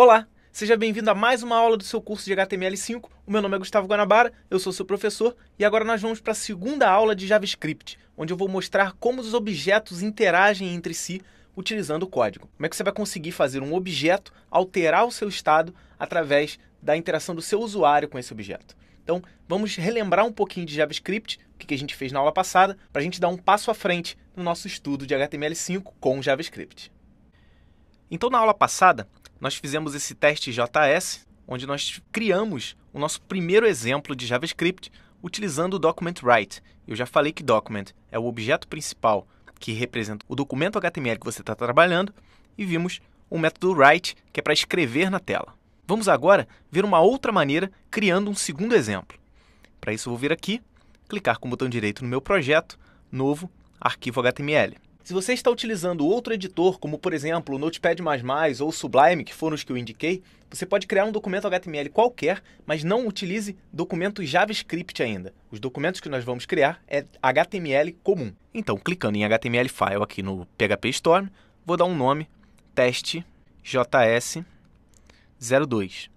Olá, seja bem-vindo a mais uma aula do seu curso de HTML5. O meu nome é Gustavo Guanabara, eu sou seu professor e agora nós vamos para a segunda aula de JavaScript, onde eu vou mostrar como os objetos interagem entre si utilizando o código. Como é que você vai conseguir fazer um objeto alterar o seu estado através da interação do seu usuário com esse objeto? Então, vamos relembrar um pouquinho de JavaScript, o que a gente fez na aula passada, para a gente dar um passo à frente no nosso estudo de HTML5 com JavaScript. Então, na aula passada, nós fizemos esse teste JS, onde nós criamos o nosso primeiro exemplo de JavaScript utilizando o document write. Eu já falei que document é o objeto principal que representa o documento HTML que você está trabalhando e vimos o método write que é para escrever na tela. Vamos agora ver uma outra maneira criando um segundo exemplo. Para isso eu vou vir aqui, clicar com o botão direito no meu projeto, novo, arquivo HTML. Se você está utilizando outro editor, como por exemplo o Notepad++ ou Sublime, que foram os que eu indiquei, você pode criar um documento HTML qualquer, mas não utilize documentos JavaScript ainda. Os documentos que nós vamos criar é HTML comum. Então, clicando em HTML File aqui no PHP Storm, vou dar um nome, teste JS02,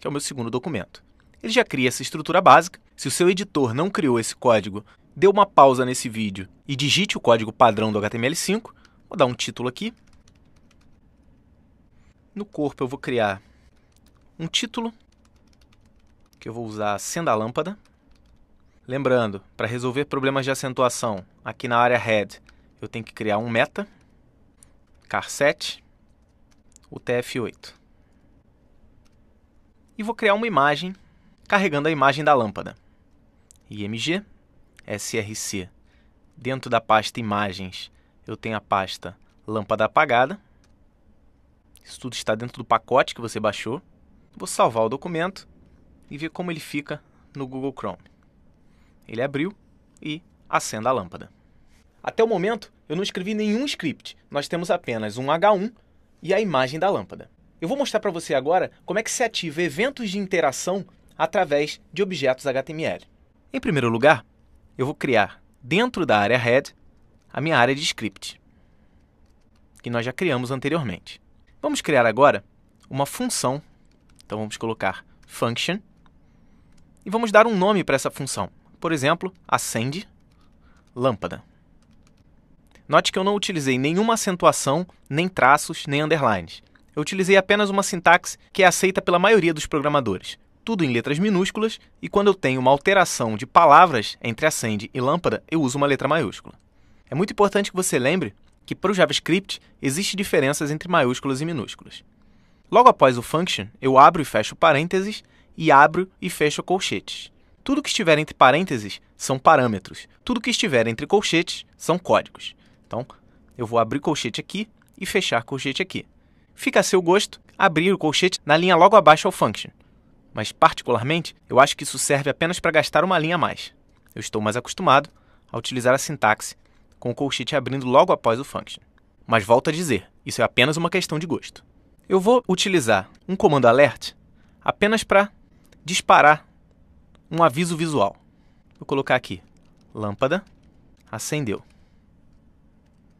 que é o meu segundo documento. Ele já cria essa estrutura básica. Se o seu editor não criou esse código dê uma pausa nesse vídeo e digite o código padrão do HTML5. Vou dar um título aqui. No corpo eu vou criar um título, que eu vou usar sendo a lâmpada. Lembrando, para resolver problemas de acentuação, aqui na área head, eu tenho que criar um meta, car7, utf8. E vou criar uma imagem carregando a imagem da lâmpada. img src. Dentro da pasta imagens, eu tenho a pasta lâmpada apagada. Isso tudo está dentro do pacote que você baixou. Vou salvar o documento e ver como ele fica no Google Chrome. Ele abriu e acenda a lâmpada. Até o momento, eu não escrevi nenhum script. Nós temos apenas um H1 e a imagem da lâmpada. Eu vou mostrar para você agora como é que se ativa eventos de interação através de objetos HTML. Em primeiro lugar, eu vou criar dentro da área head a minha área de script, que nós já criamos anteriormente. Vamos criar agora uma função. Então vamos colocar function e vamos dar um nome para essa função. Por exemplo, acende lâmpada. Note que eu não utilizei nenhuma acentuação, nem traços, nem underlines. Eu utilizei apenas uma sintaxe que é aceita pela maioria dos programadores tudo em letras minúsculas, e quando eu tenho uma alteração de palavras entre acende e lâmpada, eu uso uma letra maiúscula. É muito importante que você lembre que para o JavaScript existem diferenças entre maiúsculas e minúsculas. Logo após o function, eu abro e fecho parênteses e abro e fecho colchetes. Tudo que estiver entre parênteses são parâmetros. Tudo que estiver entre colchetes são códigos. Então, eu vou abrir colchete aqui e fechar colchete aqui. Fica a seu gosto abrir o colchete na linha logo abaixo ao function mas particularmente, eu acho que isso serve apenas para gastar uma linha a mais. Eu estou mais acostumado a utilizar a sintaxe com o colchete abrindo logo após o function. Mas volto a dizer, isso é apenas uma questão de gosto. Eu vou utilizar um comando alert apenas para disparar um aviso visual. Vou colocar aqui lâmpada acendeu.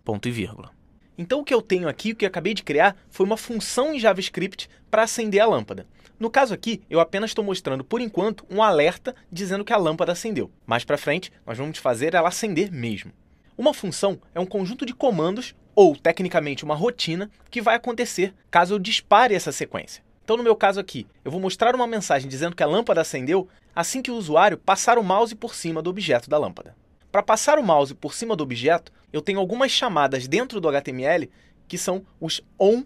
Ponto e vírgula. Então o que eu tenho aqui, o que eu acabei de criar, foi uma função em JavaScript para acender a lâmpada. No caso aqui, eu apenas estou mostrando por enquanto um alerta dizendo que a lâmpada acendeu. Mais para frente, nós vamos fazer ela acender mesmo. Uma função é um conjunto de comandos ou tecnicamente uma rotina que vai acontecer caso eu dispare essa sequência. Então, no meu caso aqui, eu vou mostrar uma mensagem dizendo que a lâmpada acendeu assim que o usuário passar o mouse por cima do objeto da lâmpada. Para passar o mouse por cima do objeto, eu tenho algumas chamadas dentro do HTML que são os on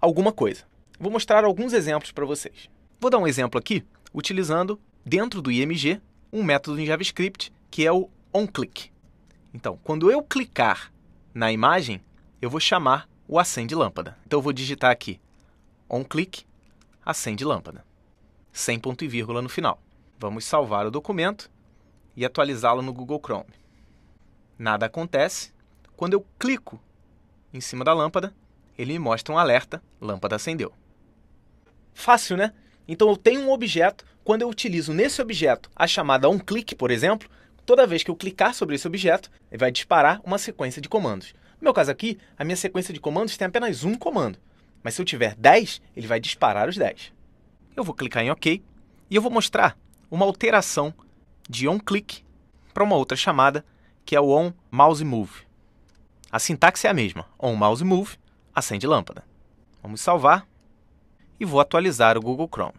alguma coisa. Vou mostrar alguns exemplos para vocês. Vou dar um exemplo aqui, utilizando dentro do IMG um método em JavaScript que é o onClick. Então, quando eu clicar na imagem, eu vou chamar o acende lâmpada. Então, eu vou digitar aqui onClick acende lâmpada, sem ponto e vírgula no final. Vamos salvar o documento e atualizá-lo no Google Chrome. Nada acontece. Quando eu clico em cima da lâmpada, ele me mostra um alerta: lâmpada acendeu. Fácil, né? Então eu tenho um objeto, quando eu utilizo nesse objeto a chamada um clique por exemplo, toda vez que eu clicar sobre esse objeto, ele vai disparar uma sequência de comandos. No meu caso aqui, a minha sequência de comandos tem apenas um comando, mas se eu tiver 10, ele vai disparar os 10. Eu vou clicar em OK e eu vou mostrar uma alteração de onClick para uma outra chamada que é o on mouse move. A sintaxe é a mesma, on mouse move, acende lâmpada. Vamos salvar e vou atualizar o Google Chrome.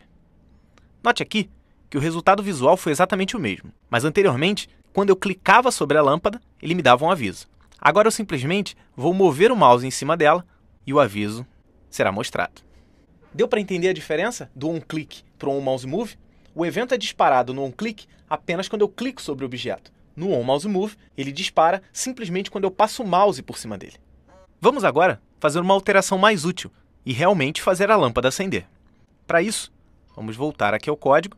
Note aqui que o resultado visual foi exatamente o mesmo, mas anteriormente, quando eu clicava sobre a lâmpada, ele me dava um aviso. Agora eu simplesmente vou mover o mouse em cima dela e o aviso será mostrado. Deu para entender a diferença do on-click para o on-mouse move? O evento é disparado no on-click apenas quando eu clico sobre o objeto. No on-mouse move, ele dispara simplesmente quando eu passo o mouse por cima dele. Vamos agora fazer uma alteração mais útil e realmente fazer a lâmpada acender. Para isso, vamos voltar aqui ao código.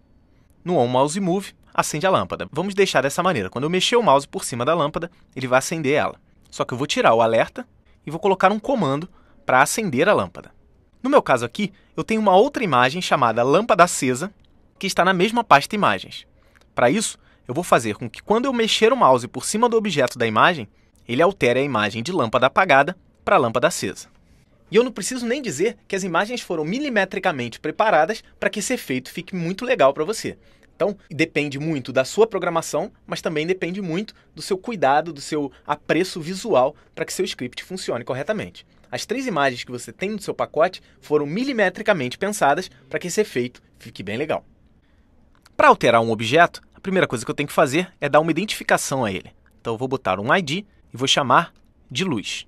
No On Mouse Move, acende a lâmpada. Vamos deixar dessa maneira. Quando eu mexer o mouse por cima da lâmpada, ele vai acender ela. Só que eu vou tirar o alerta e vou colocar um comando para acender a lâmpada. No meu caso aqui, eu tenho uma outra imagem chamada lâmpada acesa, que está na mesma pasta imagens. Para isso, eu vou fazer com que quando eu mexer o mouse por cima do objeto da imagem, ele altere a imagem de lâmpada apagada para lâmpada acesa. E eu não preciso nem dizer que as imagens foram milimetricamente preparadas para que esse efeito fique muito legal para você. Então, depende muito da sua programação, mas também depende muito do seu cuidado, do seu apreço visual para que seu script funcione corretamente. As três imagens que você tem no seu pacote foram milimetricamente pensadas para que esse efeito fique bem legal. Para alterar um objeto, a primeira coisa que eu tenho que fazer é dar uma identificação a ele. Então, eu vou botar um ID e vou chamar de luz.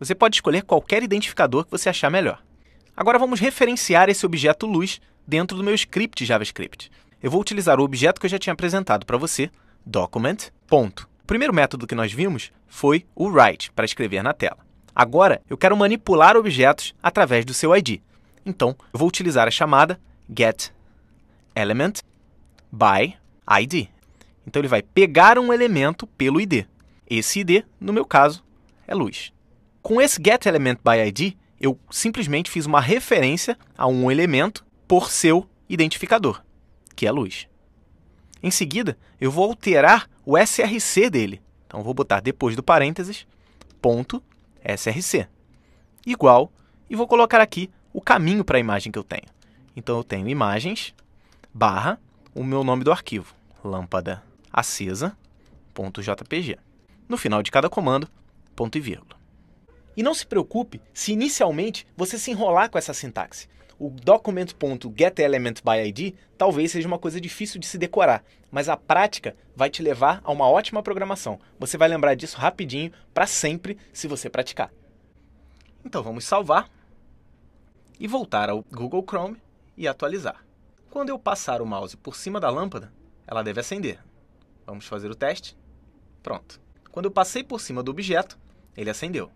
Você pode escolher qualquer identificador que você achar melhor. Agora vamos referenciar esse objeto luz dentro do meu script JavaScript. Eu vou utilizar o objeto que eu já tinha apresentado para você, document. Ponto. O primeiro método que nós vimos foi o write, para escrever na tela. Agora, eu quero manipular objetos através do seu ID. Então, eu vou utilizar a chamada get element by ID. Então, ele vai pegar um elemento pelo ID. Esse ID, no meu caso, é luz. Com esse getElementById, eu simplesmente fiz uma referência a um elemento por seu identificador, que é luz. Em seguida, eu vou alterar o src dele. Então, vou botar depois do parênteses, ponto, src, igual, e vou colocar aqui o caminho para a imagem que eu tenho. Então, eu tenho imagens, barra, o meu nome do arquivo, lâmpada acesa, ponto jpg. No final de cada comando, ponto e vírgula. E não se preocupe se inicialmente você se enrolar com essa sintaxe. O document.getElementById talvez seja uma coisa difícil de se decorar, mas a prática vai te levar a uma ótima programação. Você vai lembrar disso rapidinho, para sempre, se você praticar. Então vamos salvar e voltar ao Google Chrome e atualizar. Quando eu passar o mouse por cima da lâmpada, ela deve acender. Vamos fazer o teste. Pronto. Quando eu passei por cima do objeto, ele acendeu.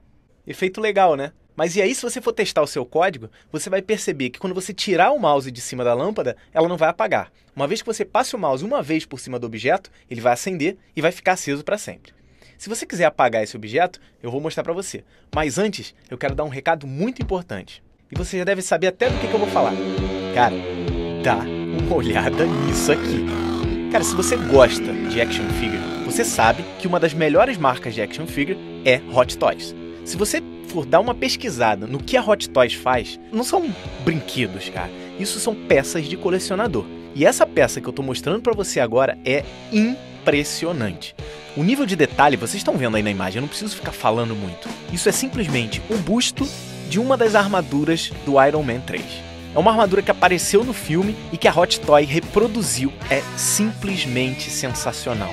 Efeito legal, né? Mas e aí, se você for testar o seu código, você vai perceber que quando você tirar o mouse de cima da lâmpada, ela não vai apagar. Uma vez que você passe o mouse uma vez por cima do objeto, ele vai acender e vai ficar aceso para sempre. Se você quiser apagar esse objeto, eu vou mostrar para você. Mas antes, eu quero dar um recado muito importante. E você já deve saber até do que, que eu vou falar. Cara, dá uma olhada nisso aqui. Cara, se você gosta de action figure, você sabe que uma das melhores marcas de action figure é Hot Toys. Se você for dar uma pesquisada no que a Hot Toys faz, não são brinquedos, cara. Isso são peças de colecionador. E essa peça que eu tô mostrando para você agora é impressionante. O nível de detalhe vocês estão vendo aí na imagem, eu não preciso ficar falando muito. Isso é simplesmente o busto de uma das armaduras do Iron Man 3. É uma armadura que apareceu no filme e que a Hot Toy reproduziu. É simplesmente sensacional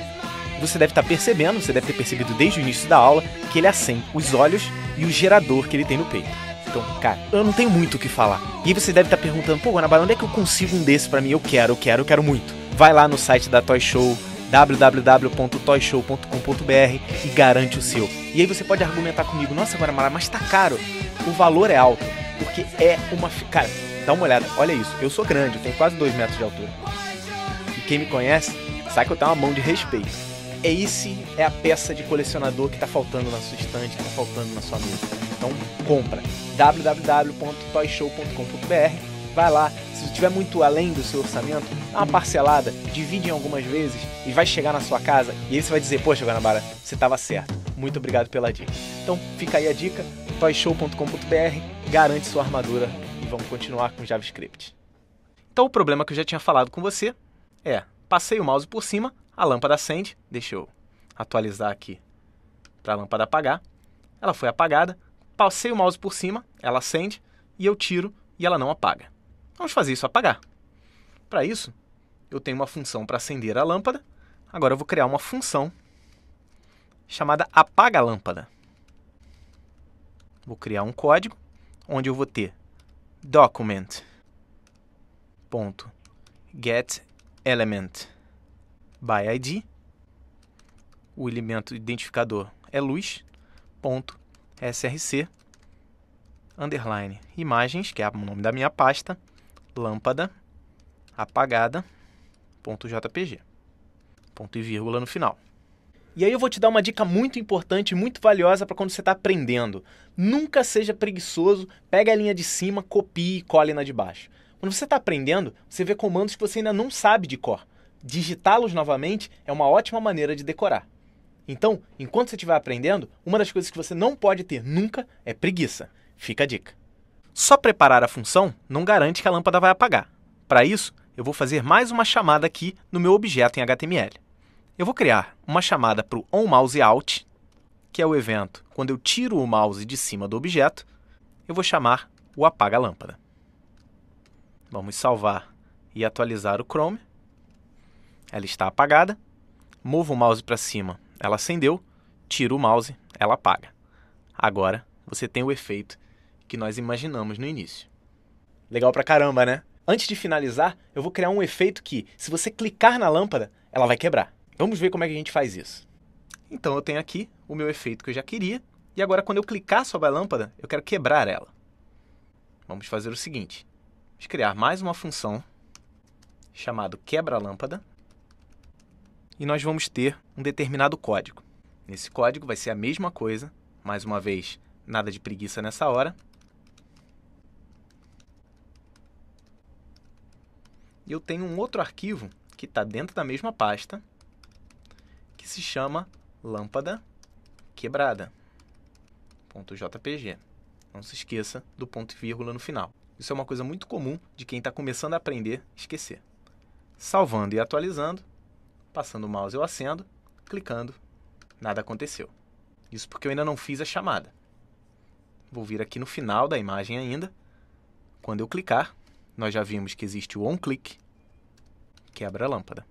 você deve estar tá percebendo, você deve ter percebido desde o início da aula, que ele é acende assim, os olhos e o gerador que ele tem no peito. Então, cara, eu não tenho muito o que falar. E aí você deve estar tá perguntando, pô, Guanabara, onde é que eu consigo um desse para mim? Eu quero, eu quero, eu quero muito. Vai lá no site da Toy Show, www.toyshow.com.br e garante o seu. E aí você pode argumentar comigo, nossa, Guanabara, mas tá caro. O valor é alto, porque é uma... Cara, dá uma olhada, olha isso. Eu sou grande, eu tenho quase 2 metros de altura. E quem me conhece sabe que eu tenho uma mão de respeito é esse é a peça de colecionador que está faltando na sua estante, que está faltando na sua mesa. Então compra www.toyshow.com.br vai lá, se estiver muito além do seu orçamento, dá uma parcelada, divide em algumas vezes e vai chegar na sua casa e aí você vai dizer, poxa Guanabara, você estava certo, muito obrigado pela dica. Então fica aí a dica, toyshow.com.br, garante sua armadura e vamos continuar com JavaScript. Então o problema que eu já tinha falado com você é, passei o mouse por cima, a lâmpada acende, deixa eu atualizar aqui para a lâmpada apagar. Ela foi apagada, passei o mouse por cima, ela acende e eu tiro e ela não apaga. Vamos fazer isso apagar. Para isso, eu tenho uma função para acender a lâmpada. Agora eu vou criar uma função chamada apaga lâmpada. Vou criar um código onde eu vou ter document.getElement by id. O elemento identificador é luz, ponto, src, underline, imagens, que é o nome da minha pasta, lâmpada, apagada.jpg. ponto ponto e vírgula no final. E aí eu vou te dar uma dica muito importante, muito valiosa para quando você está aprendendo. Nunca seja preguiçoso, pega a linha de cima, copie e cole na de baixo. Quando você está aprendendo, você vê comandos que você ainda não sabe de cor digitá-los novamente é uma ótima maneira de decorar. Então, enquanto você estiver aprendendo, uma das coisas que você não pode ter nunca é preguiça. Fica a dica. Só preparar a função não garante que a lâmpada vai apagar. Para isso, eu vou fazer mais uma chamada aqui no meu objeto em HTML. Eu vou criar uma chamada para o onMouseOut, que é o evento quando eu tiro o mouse de cima do objeto, eu vou chamar o apaga lâmpada. Vamos salvar e atualizar o Chrome ela está apagada. Movo o mouse para cima, ela acendeu. Tiro o mouse, ela apaga. Agora você tem o efeito que nós imaginamos no início. Legal pra caramba, né? Antes de finalizar, eu vou criar um efeito que, se você clicar na lâmpada, ela vai quebrar. Vamos ver como é que a gente faz isso. Então eu tenho aqui o meu efeito que eu já queria, e agora quando eu clicar sobre a lâmpada, eu quero quebrar ela. Vamos fazer o seguinte, vamos criar mais uma função chamada quebra-lâmpada, e nós vamos ter um determinado código. Nesse código vai ser a mesma coisa, mais uma vez, nada de preguiça nessa hora. E eu tenho um outro arquivo que está dentro da mesma pasta, que se chama lâmpada quebrada. .jpg. Não se esqueça do ponto e vírgula no final. Isso é uma coisa muito comum de quem está começando a aprender esquecer. Salvando e atualizando, Passando o mouse eu acendo, clicando, nada aconteceu. Isso porque eu ainda não fiz a chamada. Vou vir aqui no final da imagem ainda. Quando eu clicar, nós já vimos que existe o onClick, quebra a lâmpada.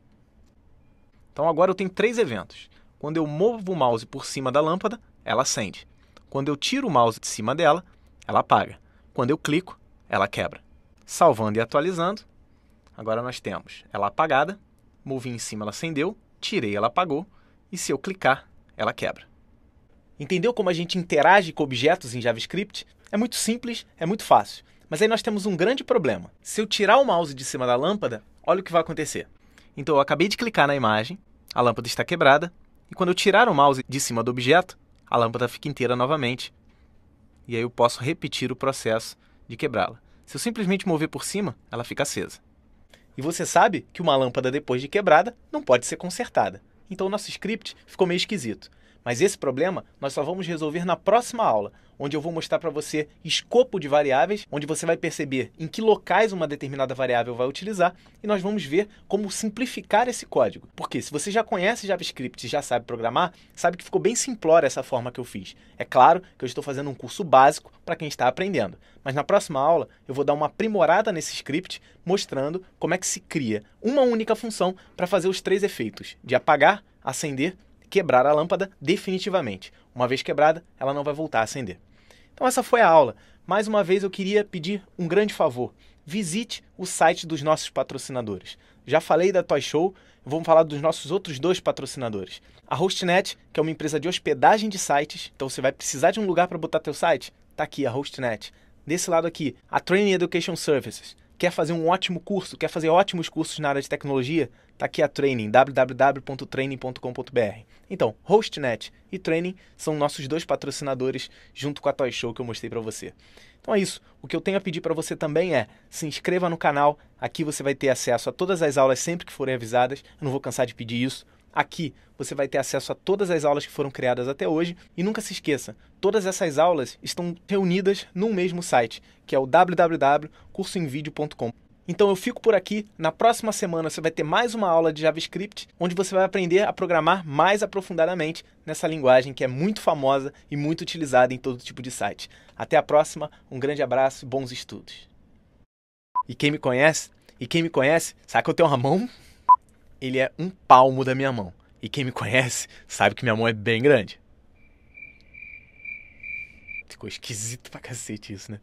Então agora eu tenho três eventos. Quando eu movo o mouse por cima da lâmpada, ela acende. Quando eu tiro o mouse de cima dela, ela apaga. Quando eu clico, ela quebra. Salvando e atualizando, agora nós temos ela apagada movi em cima, ela acendeu, tirei, ela apagou, e se eu clicar, ela quebra. Entendeu como a gente interage com objetos em JavaScript? É muito simples, é muito fácil. Mas aí nós temos um grande problema. Se eu tirar o mouse de cima da lâmpada, olha o que vai acontecer. Então eu acabei de clicar na imagem, a lâmpada está quebrada, e quando eu tirar o mouse de cima do objeto, a lâmpada fica inteira novamente. E aí eu posso repetir o processo de quebrá-la. Se eu simplesmente mover por cima, ela fica acesa. E você sabe que uma lâmpada depois de quebrada não pode ser consertada. Então o nosso script ficou meio esquisito. Mas esse problema nós só vamos resolver na próxima aula, onde eu vou mostrar para você escopo de variáveis, onde você vai perceber em que locais uma determinada variável vai utilizar e nós vamos ver como simplificar esse código. Porque se você já conhece JavaScript e já sabe programar, sabe que ficou bem simplória essa forma que eu fiz. É claro que eu estou fazendo um curso básico para quem está aprendendo, mas na próxima aula eu vou dar uma aprimorada nesse script mostrando como é que se cria uma única função para fazer os três efeitos de apagar, acender quebrar a lâmpada definitivamente. Uma vez quebrada, ela não vai voltar a acender. Então essa foi a aula. Mais uma vez eu queria pedir um grande favor. Visite o site dos nossos patrocinadores. Já falei da Toy Show, vamos falar dos nossos outros dois patrocinadores. A Hostnet, que é uma empresa de hospedagem de sites, então você vai precisar de um lugar para botar teu site? Tá aqui a Hostnet. Desse lado aqui, a Training Education Services, Quer fazer um ótimo curso? Quer fazer ótimos cursos na área de tecnologia? Tá aqui a Training, www.training.com.br. Então, HostNet e Training são nossos dois patrocinadores junto com a Toy Show que eu mostrei para você. Então é isso. O que eu tenho a pedir para você também é se inscreva no canal. Aqui você vai ter acesso a todas as aulas sempre que forem avisadas. Eu não vou cansar de pedir isso. Aqui você vai ter acesso a todas as aulas que foram criadas até hoje e nunca se esqueça, todas essas aulas estão reunidas num mesmo site, que é o www.cursoemvideo.com. Então eu fico por aqui. Na próxima semana você vai ter mais uma aula de JavaScript, onde você vai aprender a programar mais aprofundadamente nessa linguagem que é muito famosa e muito utilizada em todo tipo de site. Até a próxima, um grande abraço e bons estudos. E quem me conhece, e quem me conhece, sabe que eu tenho uma mão ele é um palmo da minha mão. E quem me conhece sabe que minha mão é bem grande. Ficou esquisito pra cacete isso, né?